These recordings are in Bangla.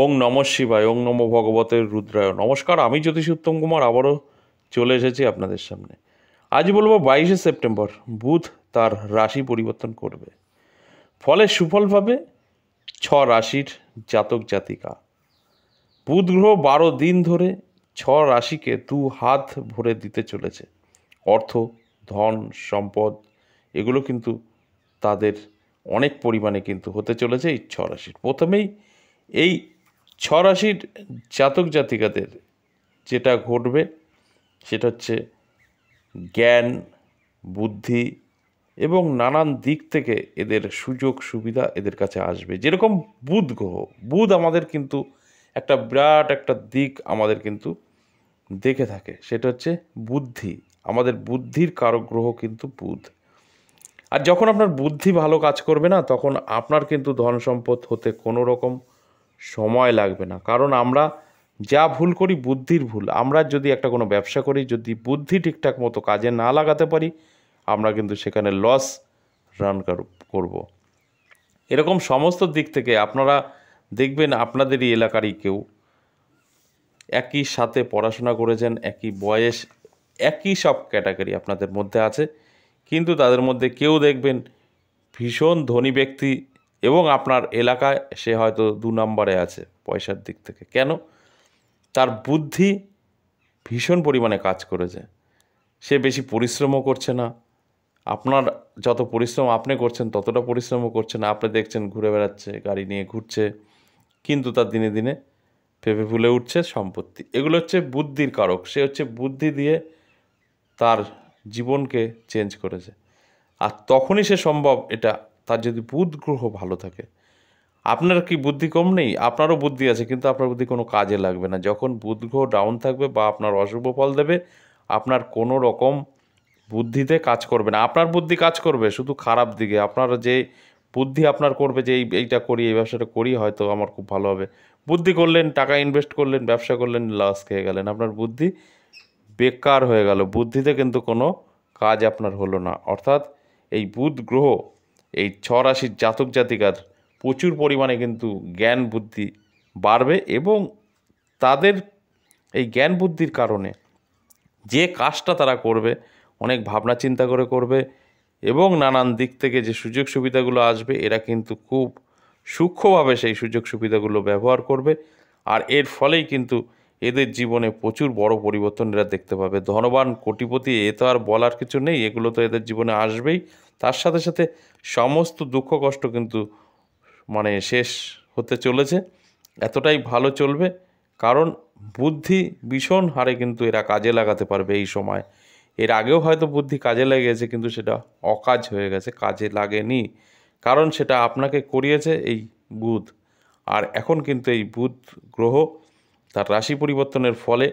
ওং নম শিবায় ওং নম ভগবতের রুদ্রায় নমস্কার আমি জ্যোতিষ উত্তম কুমার আবারও চলে এসেছি আপনাদের সামনে আজ বলবো বাইশে সেপ্টেম্বর বুধ তার রাশি পরিবর্তন করবে ফলে সুফল পাবে ছ রাশির জাতক জাতিকা বুধ গ্রহ বারো দিন ধরে ছ রাশিকে দু হাত ভরে দিতে চলেছে অর্থ ধন সম্পদ এগুলো কিন্তু তাদের অনেক পরিমাণে কিন্তু হতে চলেছে এই ছ রাশির প্রথমেই এই ছ রাশির জাতক জাতিকাদের যেটা ঘটবে সেটা হচ্ছে জ্ঞান বুদ্ধি এবং নানান দিক থেকে এদের সুযোগ সুবিধা এদের কাছে আসবে যেরকম বুধ গ্রহ বুধ আমাদের কিন্তু একটা বিরাট একটা দিক আমাদের কিন্তু দেখে থাকে সেটা হচ্ছে বুদ্ধি আমাদের বুদ্ধির কারক গ্রহ কিন্তু বুধ আর যখন আপনার বুদ্ধি ভালো কাজ করবে না তখন আপনার কিন্তু ধন সম্পদ হতে কোনো রকম সময় লাগবে না কারণ আমরা যা ভুল করি বুদ্ধির ভুল আমরা যদি একটা কোনো ব্যবসা করি যদি বুদ্ধি ঠিকঠাক মতো কাজে না লাগাতে পারি আমরা কিন্তু সেখানে লস রান করব। এরকম সমস্ত দিক থেকে আপনারা দেখবেন আপনাদেরই এলাকারই কেউ একই সাথে পড়াশোনা করেছেন একই বয়স একই সব ক্যাটাগরি আপনাদের মধ্যে আছে কিন্তু তাদের মধ্যে কেউ দেখবেন ভীষণ ধনী ব্যক্তি এবং আপনার এলাকায় সে হয়তো দু নম্বরে আছে পয়সার দিক থেকে কেন তার বুদ্ধি ভীষণ পরিমাণে কাজ করেছে সে বেশি পরিশ্রমও করছে না আপনার যত পরিশ্রম আপনি করছেন ততটা পরিশ্রমও করছে না আপনি দেখছেন ঘুরে বেড়াচ্ছে গাড়ি নিয়ে ঘুরছে কিন্তু তার দিনে দিনে ফেঁপে ফুলে উঠছে সম্পত্তি এগুলো হচ্ছে বুদ্ধির কারক সে হচ্ছে বুদ্ধি দিয়ে তার জীবনকে চেঞ্জ করেছে আর তখনই সে সম্ভব এটা তার যদি বুধ গ্রহ ভালো থাকে আপনার কি বুদ্ধি কম নেই আপনারও বুদ্ধি আছে কিন্তু আপনার বুদ্ধি কোনো কাজে লাগবে না যখন বুধ গ্রহ ডাউন থাকবে বা আপনার অশুভ ফল দেবে আপনার কোনো রকম বুদ্ধিতে কাজ করবে না আপনার বুদ্ধি কাজ করবে শুধু খারাপ দিকে আপনার যে বুদ্ধি আপনার করবে যে এই এইটা করি এই ব্যবসাটা করি হয়তো আমার খুব ভালো হবে বুদ্ধি করলেন টাকা ইনভেস্ট করলেন ব্যবসা করলেন লস খেয়ে গেলেন আপনার বুদ্ধি বেকার হয়ে গেল বুদ্ধিতে কিন্তু কোনো কাজ আপনার হলো না অর্থাৎ এই বুধ গ্রহ এই ছ রাশির জাতক জাতিকার প্রচুর পরিমাণে কিন্তু জ্ঞান বুদ্ধি বাড়বে এবং তাদের এই জ্ঞান বুদ্ধির কারণে যে কাজটা তারা করবে অনেক ভাবনা চিন্তা করে করবে এবং নানান দিক থেকে যে সুযোগ সুবিধাগুলো আসবে এরা কিন্তু খুব সূক্ষ্মভাবে সেই সুযোগ সুবিধাগুলো ব্যবহার করবে আর এর ফলেই কিন্তু এদের জীবনে প্রচুর বড় পরিবর্তন এরা দেখতে পাবে ধনবান কোটিপতি এ তো আর বলার কিছু নেই এগুলো তো এদের জীবনে আসবেই তার সাথে সাথে সমস্ত দুঃখ কষ্ট কিন্তু মানে শেষ হতে চলেছে এতটাই ভালো চলবে কারণ বুদ্ধি ভীষণ হারে কিন্তু এরা কাজে লাগাতে পারবে এই সময় এর আগেও হয়তো বুদ্ধি কাজে লেগেছে কিন্তু সেটা অকাজ হয়ে গেছে কাজে লাগেনি কারণ সেটা আপনাকে করিয়েছে এই বুধ আর এখন কিন্তু এই বুধ গ্রহ তার রাশি পরিবর্তনের ফলে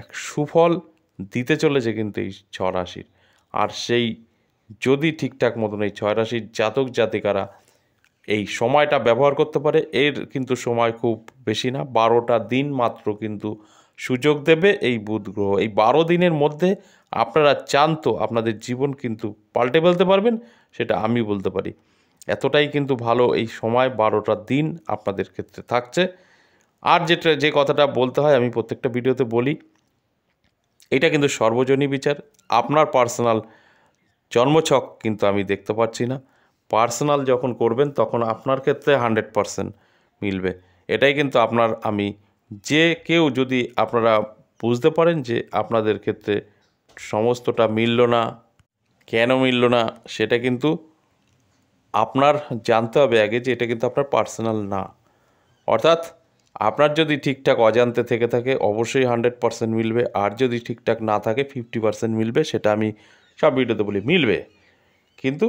এক সুফল দিতে চলেছে কিন্তু এই ছয় রাশির আর সেই যদি ঠিকঠাক মতন এই ছয় রাশির জাতক জাতিকারা এই সময়টা ব্যবহার করতে পারে এর কিন্তু সময় খুব বেশি না বারোটা দিন মাত্র কিন্তু সুযোগ দেবে এই বুধ গ্রহ এই বারো দিনের মধ্যে আপনারা চান তো আপনাদের জীবন কিন্তু পাল্টে ফেলতে পারবেন সেটা আমি বলতে পারি এতটাই কিন্তু ভালো এই সময় বারোটা দিন আপনাদের ক্ষেত্রে থাকছে আর যেটা যে কথাটা বলতে হয় আমি প্রত্যেকটা ভিডিওতে বলি এটা কিন্তু সর্বজনী বিচার আপনার পার্সোনাল জন্মছক কিন্তু আমি দেখতে পাচ্ছি না পার্সোনাল যখন করবেন তখন আপনার ক্ষেত্রে হান্ড্রেড পারসেন্ট মিলবে এটাই কিন্তু আপনার আমি যে কেউ যদি আপনারা বুঝতে পারেন যে আপনাদের ক্ষেত্রে সমস্তটা মিলল না কেন মিলল না সেটা কিন্তু আপনার জানতে হবে আগে যে এটা কিন্তু আপনার পার্সোনাল না অর্থাৎ আপনার যদি ঠিকঠাক অজান্তে থেকে থাকে অবশ্যই হান্ড্রেড পারসেন্ট মিলবে আর যদি ঠিকঠাক না থাকে ফিফটি পারসেন্ট মিলবে সেটা আমি সব ভিডিওতে বলি মিলবে কিন্তু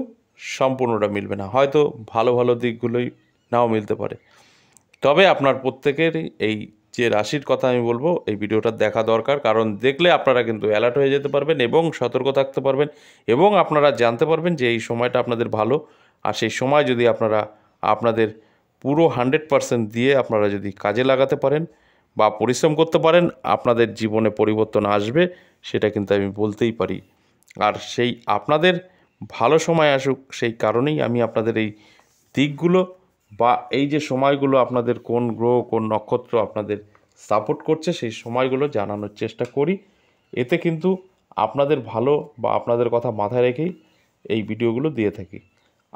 সম্পূর্ণটা মিলবে না হয়তো ভালো ভালো দিকগুলোই নাও মিলতে পারে তবে আপনার প্রত্যেকেরই এই যে রাশির কথা আমি বলবো এই ভিডিওটা দেখা দরকার কারণ দেখলে আপনারা কিন্তু অ্যালার্ট হয়ে যেতে পারবেন এবং সতর্ক থাকতে পারবেন এবং আপনারা জানতে পারবেন যে এই সময়টা আপনাদের ভালো আর সেই সময় যদি আপনারা আপনাদের পুরো হান্ড্রেড পারসেন্ট দিয়ে আপনারা যদি কাজে লাগাতে পারেন বা পরিশ্রম করতে পারেন আপনাদের জীবনে পরিবর্তন আসবে সেটা কিন্তু আমি বলতেই পারি আর সেই আপনাদের ভালো সময় আসুক সেই কারণেই আমি আপনাদের এই দিকগুলো বা এই যে সময়গুলো আপনাদের কোন গ্রহ কোন নক্ষত্র আপনাদের সাপোর্ট করছে সেই সময়গুলো জানানোর চেষ্টা করি এতে কিন্তু আপনাদের ভালো বা আপনাদের কথা মাথায় রেখেই এই ভিডিওগুলো দিয়ে থাকি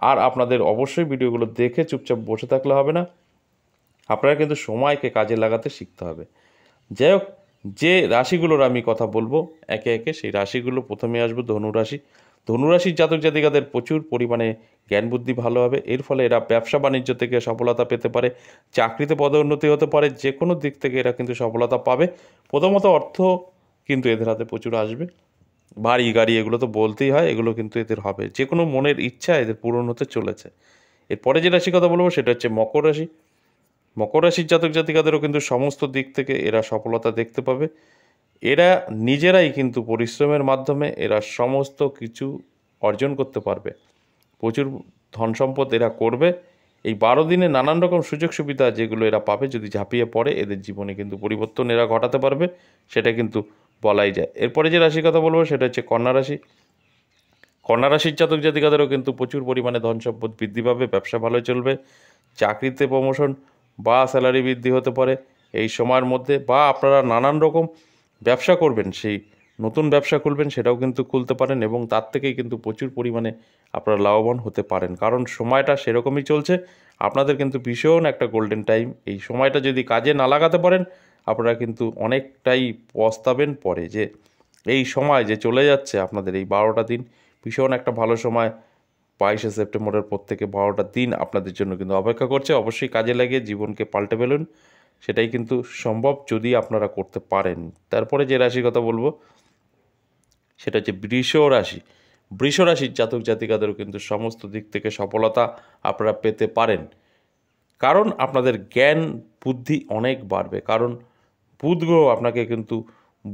আর আপনাদের অবশ্যই ভিডিওগুলো দেখে চুপচাপ বসে থাকলে হবে না আপনারা কিন্তু সময়কে কাজে লাগাতে শিখতে হবে যাই হোক যে রাশিগুলোর আমি কথা বলবো একে একে সেই রাশিগুলো প্রথমে আসবো ধনুরাশি ধনুরাশির জাতক জাতিকাদের প্রচুর পরিমাণে জ্ঞান বুদ্ধি ভালো হবে এর ফলে এরা ব্যবসা বাণিজ্য থেকে সফলতা পেতে পারে চাকরিতে পদোন্নতি হতে পারে যে কোনো দিক থেকে এরা কিন্তু সফলতা পাবে প্রথমত অর্থ কিন্তু এদের হাতে প্রচুর আসবে বাড়ি গাড়ি এগুলো তো বলতেই হয় এগুলো কিন্তু এদের হবে যে কোনো মনের ইচ্ছা এদের পূরণ হতে চলেছে এরপরে যে রাশির কথা বলবো সেটা হচ্ছে মকর রাশি মকর রাশির জাতক জাতিকাদেরও কিন্তু সমস্ত দিক থেকে এরা সফলতা দেখতে পাবে এরা নিজেরাই কিন্তু পরিশ্রমের মাধ্যমে এরা সমস্ত কিছু অর্জন করতে পারবে প্রচুর ধন সম্পদ এরা করবে এই বারো দিনে নানান রকম সুযোগ সুবিধা যেগুলো এরা পাবে যদি ঝাঁপিয়ে পড়ে এদের জীবনে কিন্তু পরিবর্তন এরা ঘটাতে পারবে সেটা কিন্তু বলাই যায় এরপরে যে রাশির কথা বলবো সেটা হচ্ছে কন্যা রাশি কন্যা রাশির জাতক জাতিকাদেরও কিন্তু প্রচুর পরিমাণে ধন সম্পদ বৃদ্ধি পাবে ব্যবসা ভালো চলবে চাকরিতে প্রমোশন বা স্যালারি বৃদ্ধি হতে পারে এই সময়ের মধ্যে বা আপনারা নানান রকম ব্যবসা করবেন সেই নতুন ব্যবসা খুলবেন সেটাও কিন্তু খুলতে পারেন এবং তার থেকেই কিন্তু প্রচুর পরিমাণে আপনারা লাভবান হতে পারেন কারণ সময়টা সেরকমই চলছে আপনাদের কিন্তু ভীষণ একটা গোল্ডেন টাইম এই সময়টা যদি কাজে না লাগাতে পারেন আপনারা কিন্তু অনেকটাই পস্তাবেন পরে যে এই সময় যে চলে যাচ্ছে আপনাদের এই বারোটা দিন ভীষণ একটা ভালো সময় বাইশে সেপ্টেম্বরের পর থেকে বারোটা দিন আপনাদের জন্য কিন্তু অপেক্ষা করছে অবশ্যই কাজে লাগে জীবনকে পাল্টে ফেলুন সেটাই কিন্তু সম্ভব যদি আপনারা করতে পারেন তারপরে যে রাশির কথা বলবো সেটা হচ্ছে বৃষ রাশি বৃষ রাশির জাতক জাতিকাদেরও কিন্তু সমস্ত দিক থেকে সফলতা আপনারা পেতে পারেন কারণ আপনাদের জ্ঞান বুদ্ধি অনেক বাড়বে কারণ বুধ গ্রহ আপনাকে কিন্তু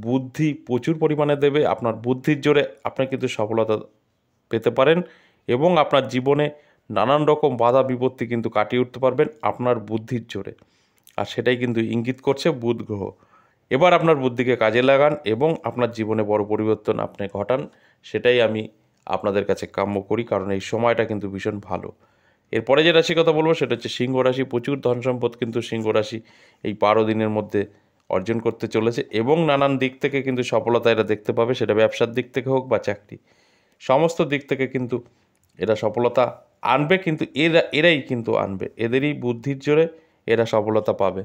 বুদ্ধি প্রচুর পরিমাণে দেবে আপনার বুদ্ধির জোরে আপনি কিন্তু সফলতা পেতে পারেন এবং আপনার জীবনে নানান রকম বাধা বিপত্তি কিন্তু কাটিয়ে উঠতে পারবেন আপনার বুদ্ধির জোরে আর সেটাই কিন্তু ইঙ্গিত করছে বুধ গ্রহ এবার আপনার বুদ্ধিকে কাজে লাগান এবং আপনার জীবনে বড় পরিবর্তন আপনি ঘটান সেটাই আমি আপনাদের কাছে কাম্য করি কারণ এই সময়টা কিন্তু ভীষণ ভালো এরপরে যে রাশির কথা বলবো সেটা হচ্ছে সিংহরাশি রাশি প্রচুর ধন সম্পদ কিন্তু সিংহরাশি এই বারো দিনের মধ্যে অর্জন করতে চলেছে এবং নানান দিক থেকে কিন্তু সফলতা এরা দেখতে পাবে সেটা ব্যবসার দিক থেকে হোক বা চাকরি সমস্ত দিক থেকে কিন্তু এরা সফলতা আনবে কিন্তু এরা এরাই কিন্তু আনবে এদেরই বুদ্ধির জোরে এরা সফলতা পাবে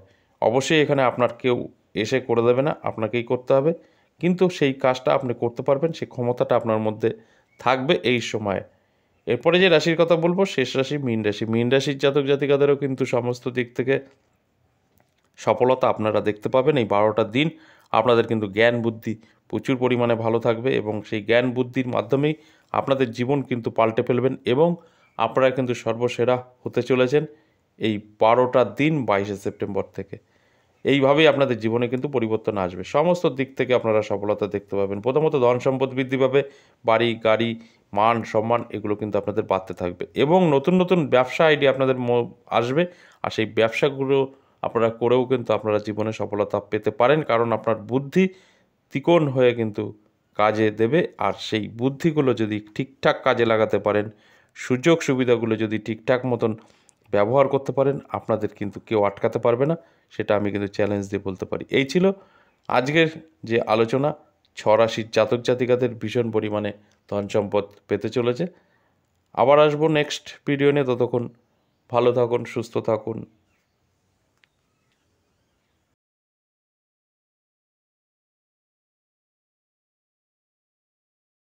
অবশ্যই এখানে আপনার কেউ এসে করে দেবে না আপনাকেই করতে হবে কিন্তু সেই কাজটা আপনি করতে পারবেন সেই ক্ষমতাটা আপনার মধ্যে থাকবে এই সময়ে এরপরে যে রাশির কথা বলবো শেষ রাশি মীন রাশি মীন রাশির জাতক জাতিকাদেরও কিন্তু সমস্ত দিক থেকে সফলতা আপনারা দেখতে পাবেন এই বারোটা দিন আপনাদের কিন্তু জ্ঞান বুদ্ধি প্রচুর পরিমাণে ভালো থাকবে এবং সেই জ্ঞান বুদ্ধির মাধ্যমেই আপনাদের জীবন কিন্তু পাল্টে ফেলবেন এবং আপনারা কিন্তু সর্বসেরা হতে চলেছেন এই বারোটা দিন বাইশে সেপ্টেম্বর থেকে এইভাবেই আপনাদের জীবনে কিন্তু পরিবর্তন আসবে সমস্ত দিক থেকে আপনারা সফলতা দেখতে পাবেন প্রথমত ধন সম্পদ বৃদ্ধি পাবে বাড়ি গাড়ি মান সম্মান এগুলো কিন্তু আপনাদের বাড়তে থাকবে এবং নতুন নতুন ব্যবসা আইডিয়া আপনাদের আসবে আর সেই ব্যবসাগুলো আপনারা করেও কিন্তু আপনারা জীবনে সফলতা পেতে পারেন কারণ আপনার বুদ্ধি তিকোণ হয়ে কিন্তু কাজে দেবে আর সেই বুদ্ধিগুলো যদি ঠিকঠাক কাজে লাগাতে পারেন সুযোগ সুবিধাগুলো যদি ঠিকঠাক মতন ব্যবহার করতে পারেন আপনাদের কিন্তু কেউ আটকাতে পারবে না সেটা আমি কিন্তু চ্যালেঞ্জ দিয়ে বলতে পারি এই ছিল আজকের যে আলোচনা ছ রাশির জাতক জাতিকাদের ভীষণ পরিমাণে ধন সম্পদ পেতে চলেছে আবার আসবো নেক্সট পিরিয়ডে ততক্ষণ ভালো থাকুন সুস্থ থাকুন